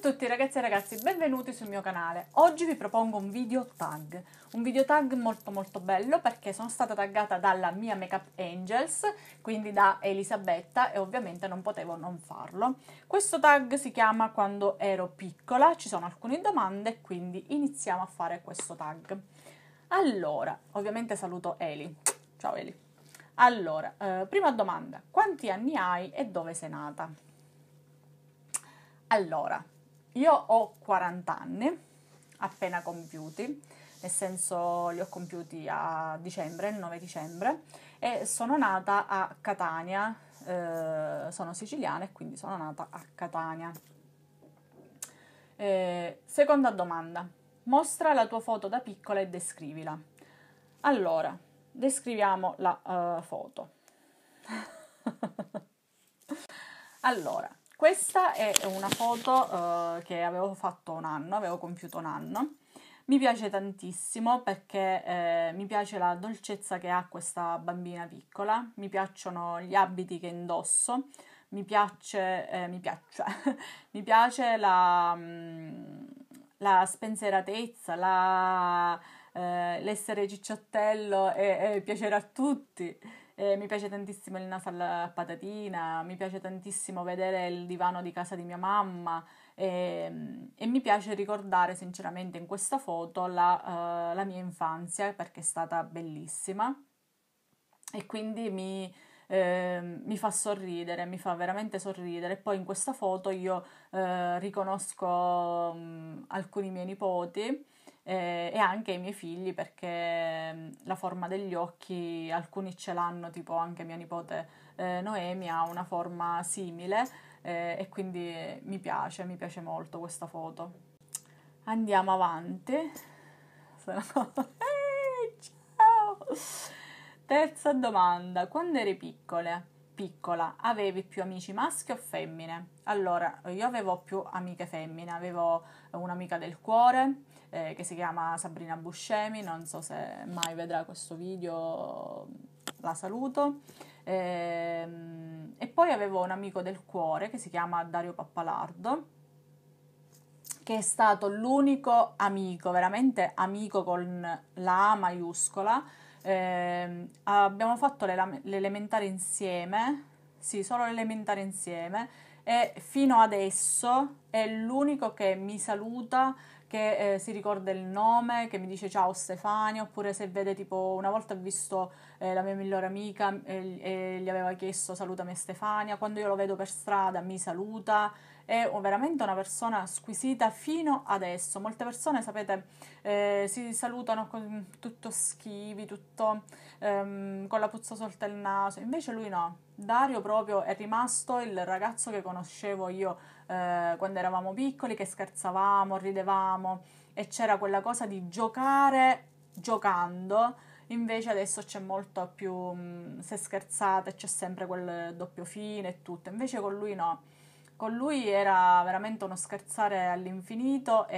tutti ragazzi e ragazzi, benvenuti sul mio canale. Oggi vi propongo un video tag, un video tag molto molto bello perché sono stata taggata dalla mia Makeup Angels, quindi da Elisabetta e ovviamente non potevo non farlo. Questo tag si chiama Quando ero piccola, ci sono alcune domande quindi iniziamo a fare questo tag. Allora, ovviamente saluto Eli. Ciao Eli. Allora, eh, prima domanda, quanti anni hai e dove sei nata? Allora, io ho 40 anni, appena compiuti, nel senso li ho compiuti a dicembre, il 9 dicembre, e sono nata a Catania, eh, sono siciliana e quindi sono nata a Catania. Eh, seconda domanda, mostra la tua foto da piccola e descrivila. Allora, descriviamo la uh, foto. allora, questa è una foto uh, che avevo fatto un anno, avevo compiuto un anno. Mi piace tantissimo perché eh, mi piace la dolcezza che ha questa bambina piccola, mi piacciono gli abiti che indosso, mi piace, eh, mi piace, mi piace la, mm, la spensieratezza, la, eh, l'essere cicciottello e, eh, e eh, piacere a tutti. Eh, mi piace tantissimo il naso alla patatina, mi piace tantissimo vedere il divano di casa di mia mamma e, e mi piace ricordare sinceramente in questa foto la, uh, la, mia infanzia perché è stata bellissima e quindi mi, eh, mi fa sorridere, mi fa veramente sorridere. poi in questa foto io eh, riconosco um, alcuni miei nipoti eh, e anche i miei figli perché la forma degli occhi alcuni ce l'hanno, tipo anche mia nipote eh, Noemi ha una forma simile eh, e quindi mi piace, mi piace molto questa foto. Andiamo avanti. Sono... Eh, ciao! Terza domanda, quando eri piccole? Piccola, avevi più amici maschi o femmine? Allora, io avevo più amiche femmine, avevo un'amica del cuore, eh, che si chiama Sabrina Buscemi, non so se mai vedrà questo video, la saluto. E, ehm, e poi avevo un amico del cuore che si chiama Dario Pappalardo che è stato l'unico amico, veramente amico con la A maiuscola. Eh, abbiamo fatto l'elementare insieme, sì, solo l'elementare insieme e fino adesso è l'unico che mi saluta che eh, si ricorda il nome, che mi dice ciao Stefania, oppure se vede tipo una volta ho visto eh, la mia migliore amica e, eh, e gli aveva chiesto salutami Stefania, quando io lo vedo per strada mi saluta, è veramente una persona squisita fino adesso. Molte persone, sapete, eh, si salutano con, tutto schivi, tutto ehm, con la puzza sotto il naso, invece lui no. Dario proprio è rimasto il ragazzo che conoscevo io eh, quando eravamo piccoli, che scherzavamo, ridevamo e c'era quella cosa di giocare giocando. Invece adesso c'è molto più mm, se scherzate, c'è sempre quel doppio fine e tutto. Invece con lui no con lui era veramente uno scherzare all'infinito e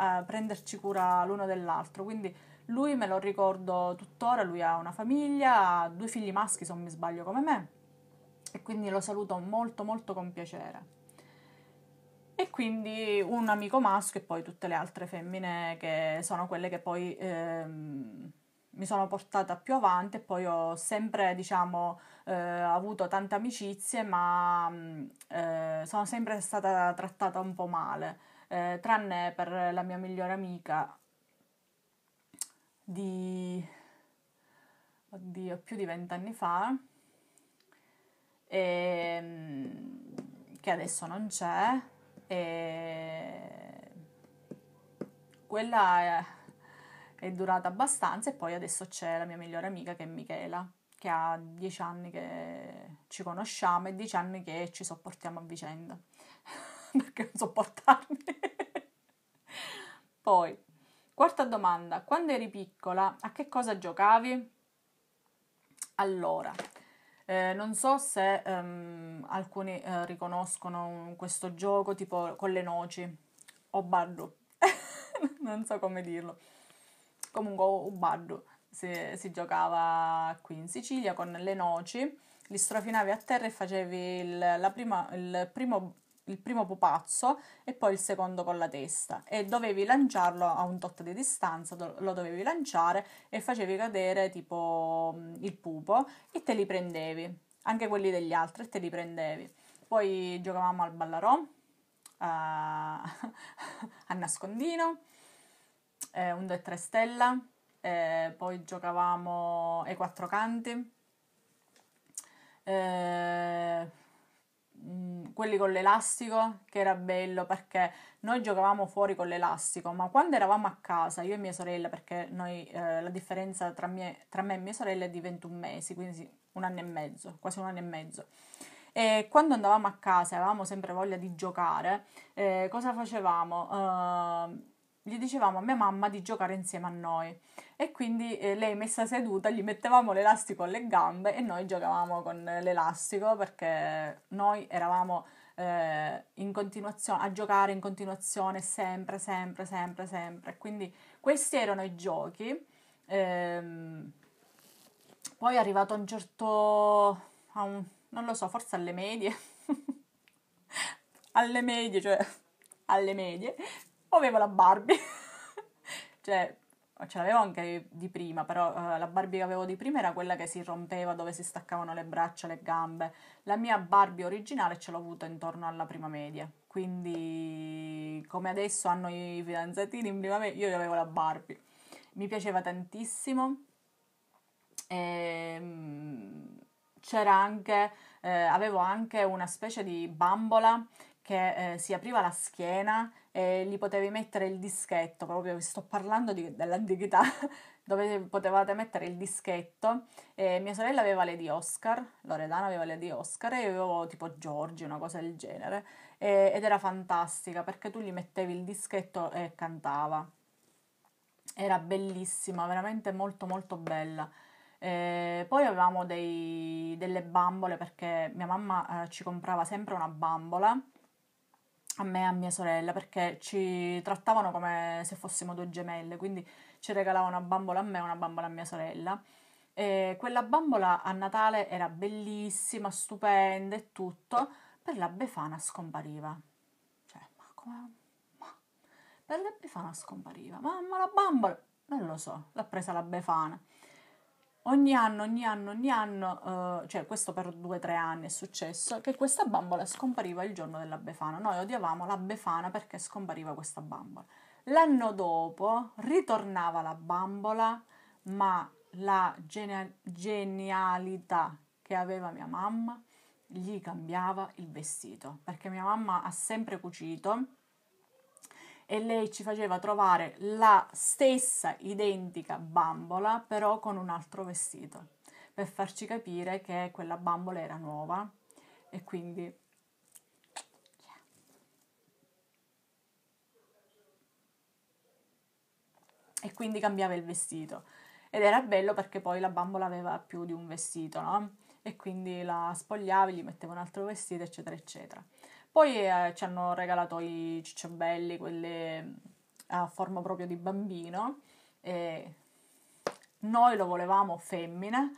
eh, prenderci cura l'uno dell'altro, quindi lui me lo ricordo tuttora, lui ha una famiglia, ha due figli maschi se non mi sbaglio come me e quindi lo saluto molto molto con piacere. E quindi un amico maschio e poi tutte le altre femmine che sono quelle che poi... Ehm, mi sono portata più avanti e poi ho sempre, diciamo, eh, avuto tante amicizie, ma mm, eh, sono sempre stata trattata un po' male, eh, tranne per la mia migliore amica di... oddio, più di vent'anni fa, e, ehm, che adesso non c'è, e quella... È, è durata abbastanza e poi adesso c'è la mia migliore amica che è Michela, che ha dieci anni che ci conosciamo e dieci anni che ci sopportiamo a vicenda, perché non sopportarmi. poi, quarta domanda, quando eri piccola a che cosa giocavi? Allora, eh, non so se um, alcuni eh, riconoscono questo gioco tipo con le noci o bardo. non so come dirlo. Comunque un Ubaddu si, si giocava qui in Sicilia con le noci, li strofinavi a terra e facevi il, prima, il, primo, il primo pupazzo e poi il secondo con la testa e dovevi lanciarlo a un tot di distanza, lo dovevi lanciare e facevi cadere tipo il pupo e te li prendevi, anche quelli degli altri e te li prendevi. Poi giocavamo al ballarò, a, a nascondino eh, un 2 e 3 stella, eh, poi giocavamo ai quattro canti, eh, mm, quelli con l'elastico che era bello perché noi giocavamo fuori con l'elastico ma quando eravamo a casa io e mia sorella perché noi, eh, la differenza tra, mie, tra me e mia sorella è di 21 mesi quindi un anno e mezzo quasi un anno e mezzo e quando andavamo a casa avevamo sempre voglia di giocare, eh, cosa facevamo? Uh, gli dicevamo a mia mamma di giocare insieme a noi e quindi eh, lei messa seduta gli mettevamo l'elastico alle gambe e noi giocavamo con l'elastico perché noi eravamo eh, in continuazione a giocare in continuazione sempre sempre sempre sempre quindi questi erano i giochi ehm, poi è arrivato a un certo a un, non lo so forse alle medie alle medie cioè alle medie o avevo la Barbie. cioè, ce l'avevo anche di prima, però eh, la Barbie che avevo di prima era quella che si rompeva dove si staccavano le braccia, le gambe. La mia Barbie originale ce l'ho avuta intorno alla prima media. Quindi, come adesso hanno i fidanzatini in prima media, io avevo la Barbie. Mi piaceva tantissimo. E, ehm, c'era anche, eh, avevo anche una specie di bambola che eh, si apriva la schiena eh, lì potevi mettere il dischetto, proprio vi sto parlando di, dell'antichità, dove potevate mettere il dischetto. Eh, mia sorella aveva le di Oscar, Loredana aveva le di Oscar e io avevo tipo Giorgi, una cosa del genere, eh, ed era fantastica perché tu gli mettevi il dischetto e cantava. Era bellissima, veramente molto molto bella. Eh, poi avevamo dei, delle bambole perché mia mamma eh, ci comprava sempre una bambola a me e a mia sorella perché ci trattavano come se fossimo due gemelle, quindi ci regalavano una bambola a me e una bambola a mia sorella. E quella bambola a Natale era bellissima, stupenda e tutto, per la Befana scompariva. Cioè, ma come... Ma... Per la Befana scompariva. Mamma la bambola! Non lo so, l'ha presa la Befana ogni anno, ogni anno, ogni anno, eh, cioè questo per due o tre anni è successo, che questa bambola scompariva il giorno della Befana. Noi odiavamo la Befana perché scompariva questa bambola. L'anno dopo ritornava la bambola, ma la genia- genialità che aveva mia mamma gli cambiava il vestito, perché mia mamma ha sempre cucito e lei ci faceva trovare la stessa identica bambola però con un altro vestito per farci capire che quella bambola era nuova e quindi yeah. e quindi cambiava il vestito ed era bello perché poi la bambola aveva più di un vestito no? e quindi la spogliava gli metteva un altro vestito eccetera eccetera poi eh, ci hanno regalato i cicciobelli, quelli eh, a forma proprio di bambino. E noi lo volevamo femmine.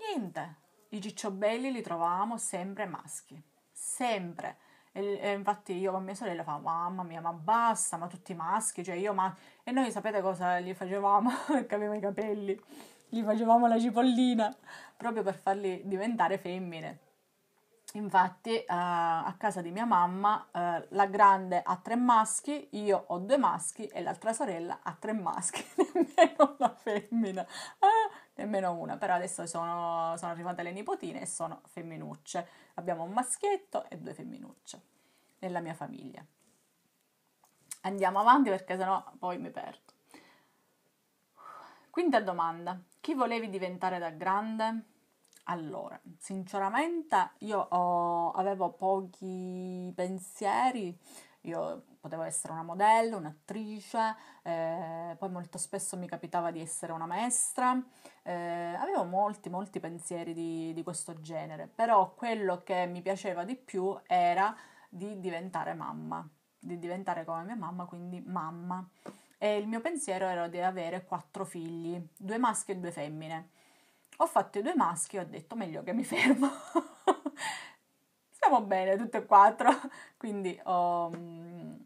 Niente, i cicciobelli li trovavamo sempre maschi, sempre. E, e infatti io con mia sorella fa mamma mia ma basta ma tutti maschi cioè io ma e noi sapete cosa gli facevamo perché avevamo i capelli gli facevamo la cipollina proprio per farli diventare femmine Infatti eh, a casa di mia mamma eh, la grande ha tre maschi, io ho due maschi e l'altra sorella ha tre maschi, nemmeno una femmina, eh, nemmeno una, però adesso sono, sono arrivate le nipotine e sono femminucce, abbiamo un maschietto e due femminucce nella mia famiglia. Andiamo avanti perché sennò poi mi perdo. Quinta domanda, chi volevi diventare da grande? Allora, sinceramente io ho, avevo pochi pensieri, io potevo essere una modella, un'attrice, eh, poi molto spesso mi capitava di essere una maestra, eh, avevo molti, molti pensieri di, di questo genere, però quello che mi piaceva di più era di diventare mamma, di diventare come mia mamma, quindi mamma. E il mio pensiero era di avere quattro figli, due maschi e due femmine. Ho fatto i due maschi e ho detto meglio che mi fermo. Stiamo bene tutte e quattro, quindi um,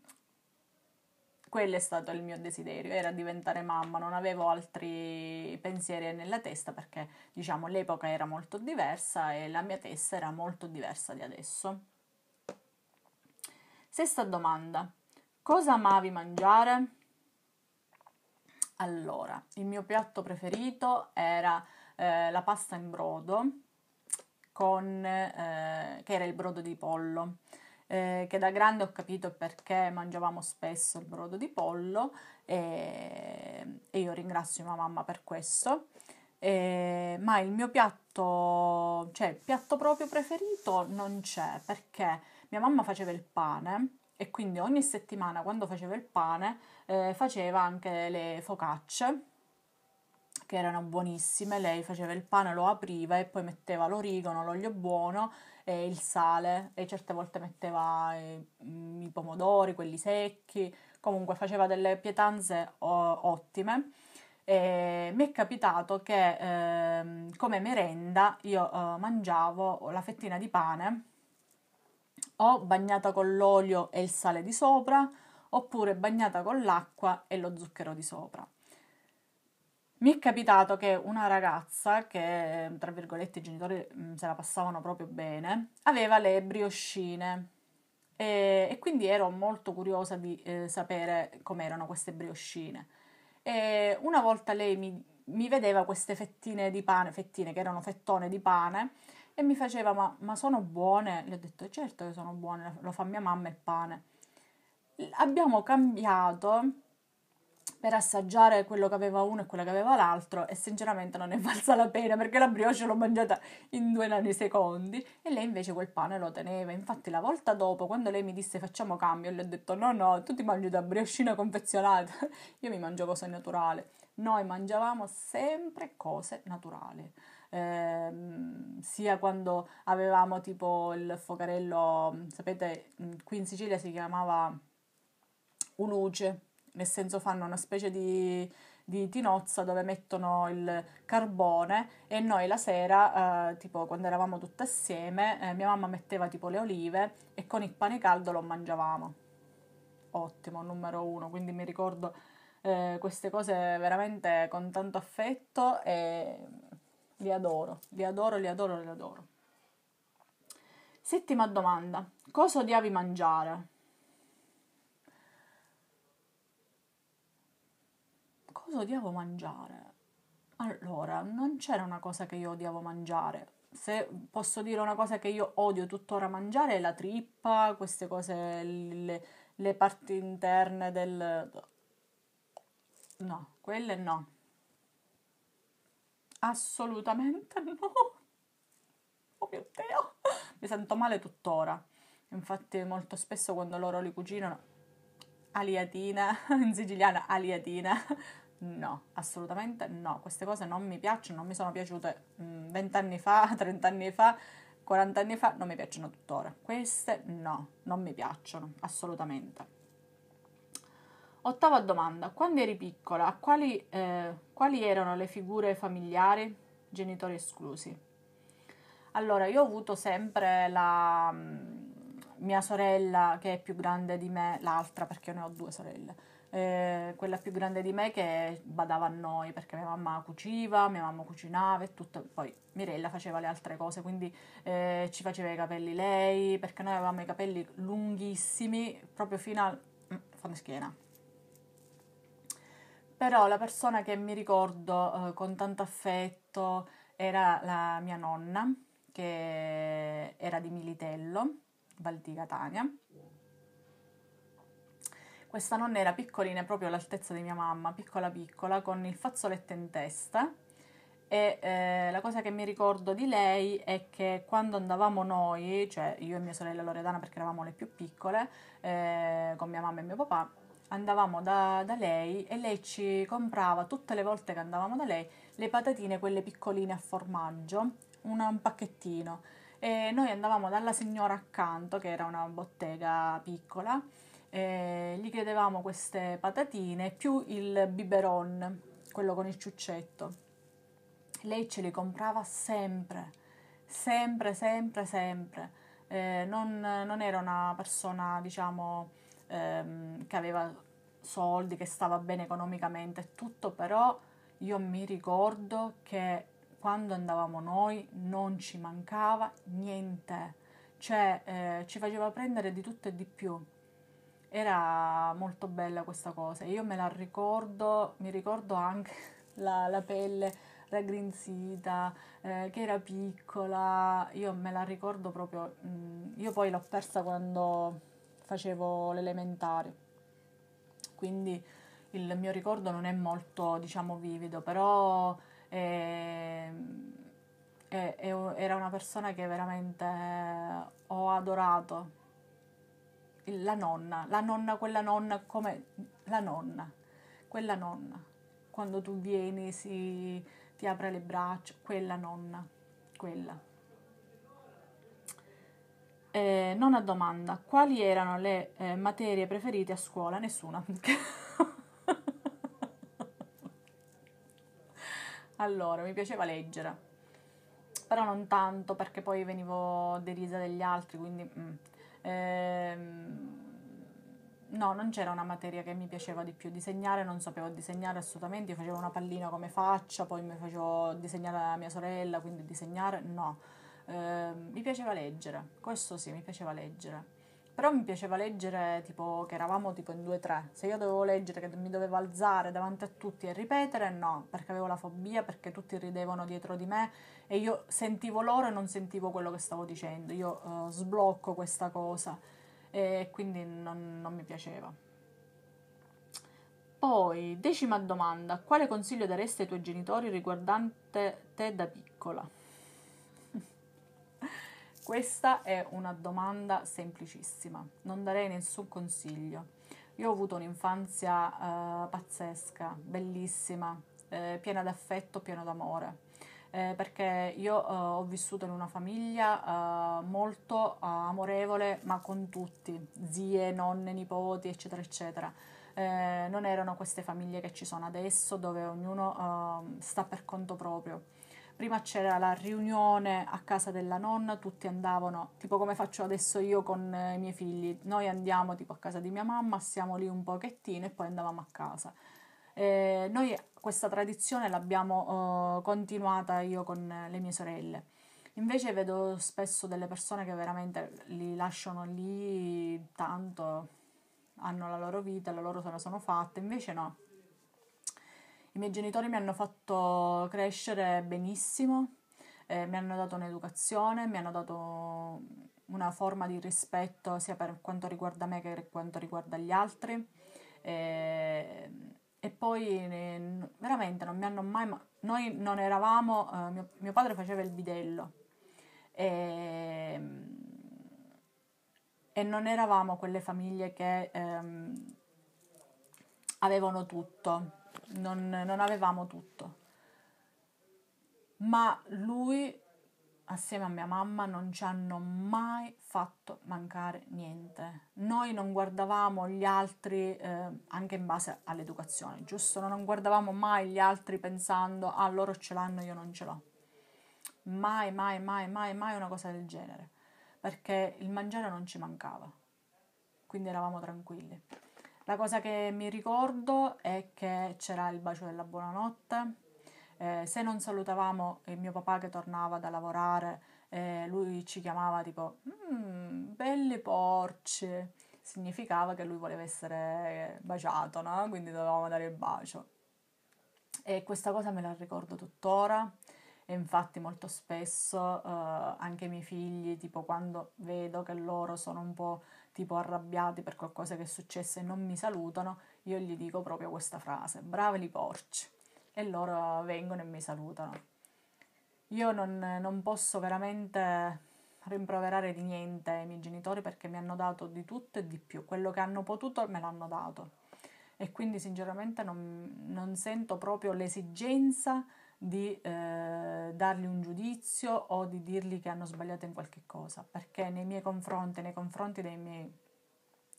quello è stato il mio desiderio, era diventare mamma, non avevo altri pensieri nella testa perché diciamo l'epoca era molto diversa e la mia testa era molto diversa di adesso. Sesta domanda, cosa amavi mangiare? Allora, il mio piatto preferito era eh, la pasta in brodo, con, eh, che era il brodo di pollo. Eh, che da grande ho capito perché mangiavamo spesso il brodo di pollo e, e io ringrazio mia mamma per questo. Eh, ma il mio piatto, cioè piatto proprio preferito non c'è perché mia mamma faceva il pane e quindi ogni settimana quando faceva il pane eh, faceva anche le focacce che erano buonissime, lei faceva il pane, lo apriva e poi metteva l'origano, l'olio buono e il sale e certe volte metteva i, eh, i pomodori, quelli secchi, comunque faceva delle pietanze o- ottime. E mi è capitato che eh, come merenda io eh, mangiavo la fettina di pane o bagnata con l'olio e il sale di sopra oppure bagnata con l'acqua e lo zucchero di sopra. Mi è capitato che una ragazza, che ehm, tra virgolette i genitori mhmm, se la passavano proprio bene, aveva le brioscine e, e quindi ero molto curiosa di eh, sapere com'erano queste brioscine. E una volta lei mi, mi, vedeva queste fettine di pane, fettine che erano fettone di pane, e mi faceva ma, ma sono buone? Le ho detto certo che sono buone, lo fa mia mamma il pane. Abbiamo cambiato per assaggiare quello che aveva uno e quello che aveva l'altro e sinceramente non è valsa la pena perché la brioche l'ho mangiata in due nanosecondi e lei invece quel pane lo teneva. Infatti la volta dopo quando lei mi disse facciamo cambio, le ho detto no no, tu ti mangi da brioscina confezionata, io mi mangio cose naturali. Noi mangiavamo sempre cose naturali. Eh, sia quando avevamo tipo il focarello, mm, sapete, mm, qui in Sicilia si chiamava uluce, nel senso fanno una specie di, di tinozza dove mettono il carbone e noi la sera, eh, tipo quando eravamo tutte assieme, eh, mia mamma metteva tipo le olive e con il pane caldo lo mangiavamo. Ottimo, numero uno, quindi mi ricordo eh, queste cose veramente con tanto affetto e li adoro, li adoro, li adoro, li adoro. Settima domanda, cosa odiavi mangiare? cosa odiavo mangiare? Allora, non c'era una cosa che io odiavo mangiare. Se posso dire una cosa che io odio tuttora mangiare è la trippa, queste cose, le, le parti interne del... No, quelle no. Assolutamente no. Oh mio Dio, mi sento male tuttora. Infatti molto spesso quando loro li cucinano, aliatina, in siciliana aliatina, No, assolutamente no, queste cose non mi piacciono, non mi sono piaciute mm, vent'anni fa, trent'anni fa, 40 anni fa, non mi piacciono tuttora. Queste no, non mi piacciono, assolutamente. Ottava domanda, quando eri piccola, quali, eh, quali erano le figure familiari, genitori esclusi? Allora, io ho avuto sempre la mm, mia sorella che è più grande di me, l'altra perché ne ho due sorelle eh, quella più grande di me che badava a noi perché mia mamma cuciva, mia mamma cucinava e tutto, poi Mirella faceva le altre cose, quindi eh, ci faceva i capelli lei perché noi avevamo i capelli lunghissimi proprio fino al mm, fondo schiena. Però la persona che mi ricordo eh, con tanto affetto era la mia nonna, che era di Militello, Val di Catania questa nonna era piccolina, proprio all'altezza di mia mamma, piccola piccola, con il fazzoletto in testa. E eh, la cosa che mi ricordo di lei è che quando andavamo noi, cioè io e mia sorella Loredana perché eravamo le più piccole, eh, con mia mamma e mio papà, andavamo da, da, lei e lei ci comprava tutte le volte che andavamo da lei le patatine, quelle piccoline a formaggio, una, un pacchettino. E noi andavamo dalla signora accanto, che era una bottega piccola, eh, gli chiedevamo queste patatine più il biberon, quello con il ciuccetto. Lei ce li comprava sempre, sempre, sempre, sempre. Eh, non, non, era una persona, diciamo, ehm, che aveva soldi, che stava bene economicamente e tutto, però io mi ricordo che quando andavamo noi non ci mancava niente, cioè eh, ci faceva prendere di tutto e di più. Era molto bella questa cosa. Io me la ricordo, mi ricordo anche la, la pelle raggrinzita, eh, che era piccola. Io me la ricordo proprio. Mh, mm, io poi l'ho persa quando facevo l'elementare. Quindi il mio ricordo non è molto, diciamo, vivido, però eh, eh, era una persona che veramente ho adorato la nonna, la nonna, quella nonna, come la nonna, quella nonna. Quando tu vieni si, ti apre le braccia, quella nonna, quella. Eh, nona domanda, quali erano le eh, materie preferite a scuola? Nessuna. allora, mi piaceva leggere, però non tanto perché poi venivo derisa dagli altri, quindi... Mm. Ehm, no, non c'era una materia che mi piaceva di più disegnare, non sapevo disegnare assolutamente, io facevo una pallina come faccia, poi mi facevo disegnare a mia sorella, quindi disegnare no. Eh, mi piaceva leggere, questo sì, mi piaceva leggere. Però mi piaceva leggere tipo che eravamo tipo in o tre. Se io dovevo leggere che mi dovevo alzare davanti a tutti e ripetere, no, perché avevo la fobia, perché tutti ridevano dietro di me e io sentivo loro e non sentivo quello che stavo dicendo. Io uh, sblocco questa cosa e quindi non, non mi piaceva. Poi, decima domanda, quale consiglio daresti ai tuoi genitori riguardante te da piccola? Questa è una domanda semplicissima, non darei nessun consiglio. Io ho avuto un'infanzia eh, pazzesca, bellissima, eh, piena d'affetto, piena d'amore, eh, perché io eh, ho vissuto in una famiglia eh, molto amorevole, ma con tutti, zie, nonne, nipoti, eccetera, eccetera. Eh, non erano queste famiglie che ci sono adesso, dove ognuno ehm, sta per conto proprio prima c'era la riunione a casa della nonna, tutti andavano, tipo come faccio adesso io con eh, i miei figli, noi andiamo tipo a casa di mia mamma, siamo lì un pochettino e poi andavamo a casa. Eh, noi questa tradizione l'abbiamo eh, continuata io con le mie sorelle. Invece vedo spesso delle persone che veramente li lasciano lì tanto, hanno la loro vita, la loro se la sono fatta, invece no, i miei genitori mi hanno fatto crescere benissimo, eh, mi hanno dato un'educazione, mi hanno dato una forma di rispetto sia per quanto riguarda me che per quanto riguarda gli altri. Eh, e poi eh, veramente non mi hanno mai... noi non eravamo... Eh, mio, mio, padre faceva il bidello. E, ehm, e non eravamo quelle famiglie che ehm, avevano tutto non, non avevamo tutto. Ma lui, assieme a mia mamma, non ci hanno mai fatto mancare niente. Noi non guardavamo gli altri, eh, anche in base all'educazione, giusto? Non guardavamo mai gli altri pensando, ah, loro ce l'hanno, io non ce l'ho. Mai, mai, mai, mai, mai una cosa del genere. Perché il mangiare non ci mancava. Quindi eravamo tranquilli. La cosa che mi ricordo è che c'era il bacio della buonanotte. Eh, se non salutavamo il mio papà che tornava da lavorare, eh, lui ci chiamava tipo mm, belli porci. Significava che lui voleva essere baciato, no? Quindi dovevamo dare il bacio. E questa cosa me la ricordo tuttora. E infatti molto spesso eh, anche i miei figli, tipo quando vedo che loro sono un po' tipo arrabbiati per qualcosa che è successo e non mi salutano, io gli dico proprio questa frase, bravi li porci, e loro vengono e mi salutano. Io non, non posso veramente rimproverare di niente i miei genitori perché mi hanno dato di tutto e di più, quello che hanno potuto me l'hanno dato e quindi sinceramente non, non sento proprio l'esigenza di di eh, dargli un giudizio o di dirgli che hanno sbagliato in qualche cosa, perché nei miei confronti, nei confronti miei,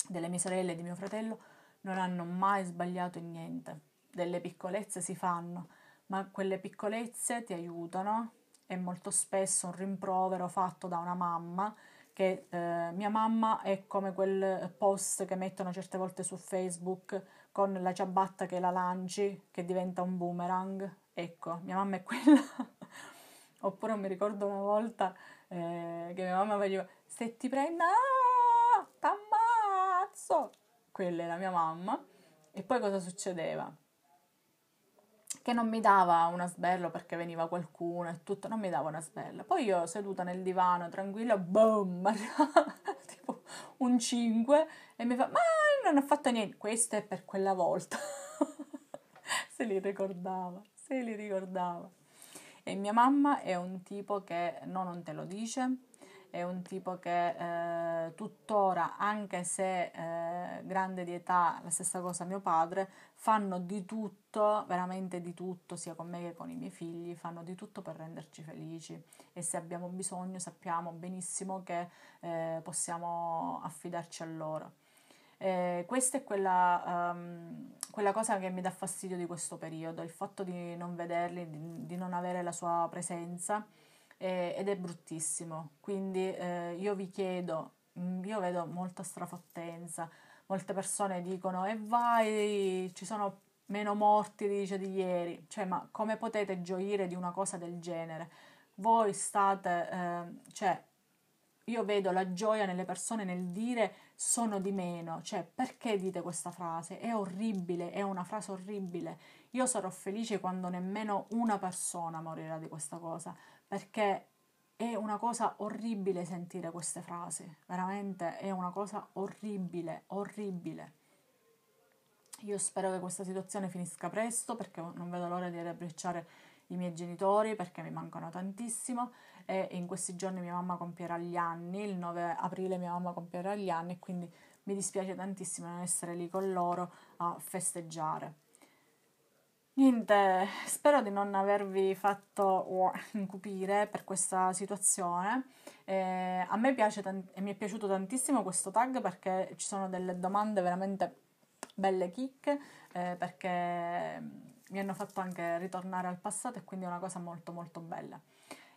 delle mie sorelle e di mio fratello, non hanno mai sbagliato in niente. Delle piccolezze si fanno, ma quelle piccolezze ti aiutano. È molto spesso un rimprovero fatto da una mamma che eh, mia mamma è come quel post che mettono certe volte su Facebook con la ciabatta che la lanci, che diventa un boomerang. Ecco, mia mamma è quella. Oppure mi ricordo una volta eh, che mia mamma faceva se ti prendo ah, t'ammazzo. Quella era mia mamma. E poi cosa succedeva? Che non mi dava una sberla perché veniva qualcuno e tutto, non mi dava una sberla. Poi io seduta nel divano, tranquilla, boom, tipo un 5 e mi fa "Ma non ho fatto niente, questo è per quella volta. se li ricordava, se li ricordava. E mia mamma è un tipo che no, non te lo dice, è un tipo che eh, tuttora, anche se eh, grande di età, la stessa cosa mio padre, fanno di tutto, veramente di tutto, sia con me che con i miei figli, fanno di tutto per renderci felici e se abbiamo bisogno sappiamo benissimo che eh, possiamo affidarci a loro. Eh, questa è quella, um, quella, cosa che mi dà fastidio di questo periodo, il fatto di non vederli, di, di non avere la sua presenza eh, ed è bruttissimo. Quindi eh, io vi chiedo, mm, io vedo molta strafattenza, molte persone dicono e vai, ci sono meno morti dice di ieri, cioè ma come potete gioire di una cosa del genere? Voi state, ehm, cioè io vedo la gioia nelle persone nel dire sono di meno, cioè perché dite questa frase? È orribile, è una frase orribile. Io sarò felice quando nemmeno una persona morirà di questa cosa, perché è una cosa orribile sentire queste frasi, veramente è una cosa orribile, orribile. Io spero che questa situazione finisca presto perché non vedo l'ora di riabbracciare i miei genitori perché mi mancano tantissimo e in questi giorni mia mamma compierà gli anni, il 9 aprile mia mamma compierà gli anni e quindi mi dispiace tantissimo non essere lì con loro a festeggiare. Niente, spero di non avervi fatto incupire per questa situazione. Eh, a me piace tant- e mi è piaciuto tantissimo questo tag perché ci sono delle domande veramente belle chicche eh, perché mm, mi hanno fatto anche ritornare al passato e quindi è una cosa molto molto bella.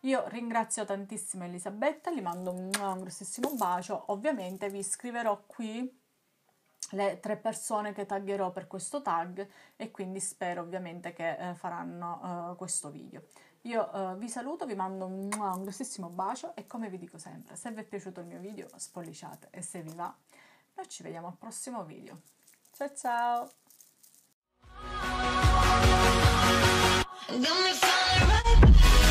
Io ringrazio tantissimo Elisabetta, gli mando un, un grossissimo bacio. Ovviamente vi scriverò qui le tre persone che taggerò per questo tag e quindi spero ovviamente che eh, faranno eh, questo video. Io eh, vi saluto, vi mando un, un grossissimo bacio e come vi dico sempre, se vi è piaciuto il mio video spolliciate e se vi va noi ci vediamo al prossimo video. Ciao ciao! Gonna find right